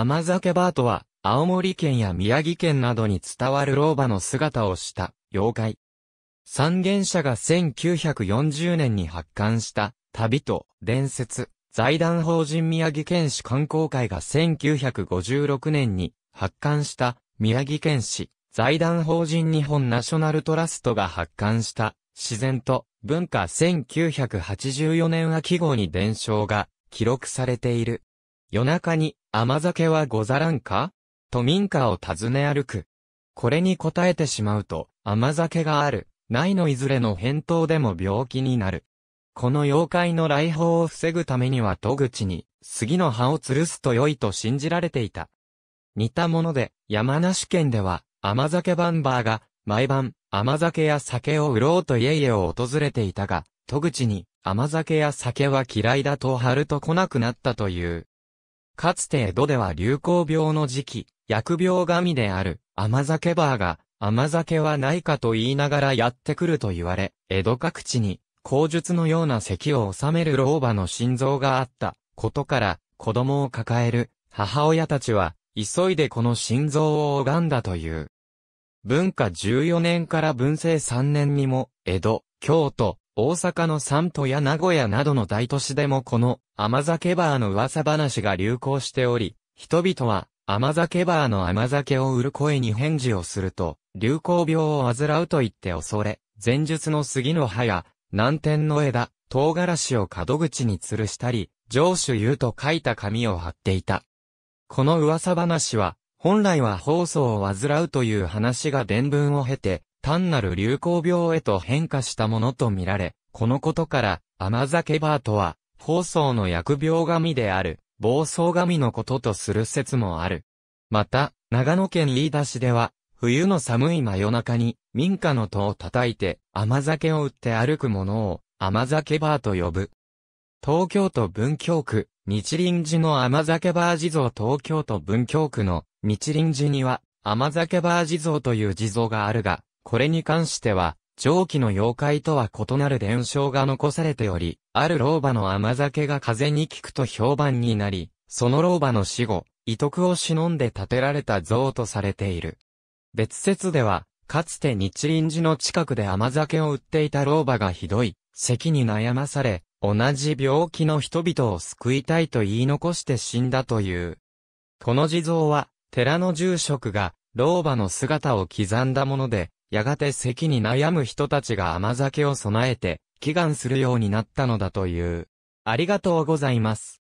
甘酒バーとは、青森県や宮城県などに伝わる老婆の姿をした妖怪。三元社が1940年に発刊した、旅と伝説、財団法人宮城県市観光会が1956年に発刊した、宮城県市財団法人日本ナショナルトラストが発刊した、自然と文化1984年秋号に伝承が記録されている。夜中に甘酒はござらんかと民家を訪ね歩く。これに答えてしまうと、甘酒がある、ないのいずれの返答でも病気になる。この妖怪の来訪を防ぐためには戸口に、杉の葉を吊るすと良いと信じられていた。似たもので、山梨県では、甘酒バンバーが、毎晩、甘酒や酒を売ろうと家々を訪れていたが、戸口に、甘酒や酒は嫌いだとると来なくなったという。かつて江戸では流行病の時期、疫病神である甘酒バーが甘酒はないかと言いながらやってくると言われ、江戸各地に口述のような咳を収める老婆の心臓があったことから子供を抱える母親たちは急いでこの心臓を拝んだという。文化14年から文政3年にも江戸、京都、大阪の三都や名古屋などの大都市でもこの甘酒バーの噂話が流行しており、人々は甘酒バーの甘酒を売る声に返事をすると、流行病を患うと言って恐れ、前述の杉の葉や南天の枝、唐辛子を角口に吊るしたり、上主言うと書いた紙を貼っていた。この噂話は、本来は放送を患うという話が伝聞を経て、単なる流行病へと変化したものとみられ、このことから、甘酒バーとは、放送の薬病神である、暴走神のこととする説もある。また、長野県飯田市では、冬の寒い真夜中に、民家の戸を叩いて、甘酒を売って歩く者を、甘酒バーと呼ぶ。東京都文京区、日輪寺の甘酒バー地蔵東京都文京区の日輪寺には、甘酒バー地蔵という地蔵があるが、これに関しては、上記の妖怪とは異なる伝承が残されており、ある老婆の甘酒が風に効くと評判になり、その老婆の死後、遺徳を忍んで建てられた像とされている。別説では、かつて日輪寺の近くで甘酒を売っていた老婆がひどい、咳に悩まされ、同じ病気の人々を救いたいと言い残して死んだという。この地蔵は、寺の住職が、老婆の姿を刻んだもので、やがて咳に悩む人たちが甘酒を備えて、祈願するようになったのだという。ありがとうございます。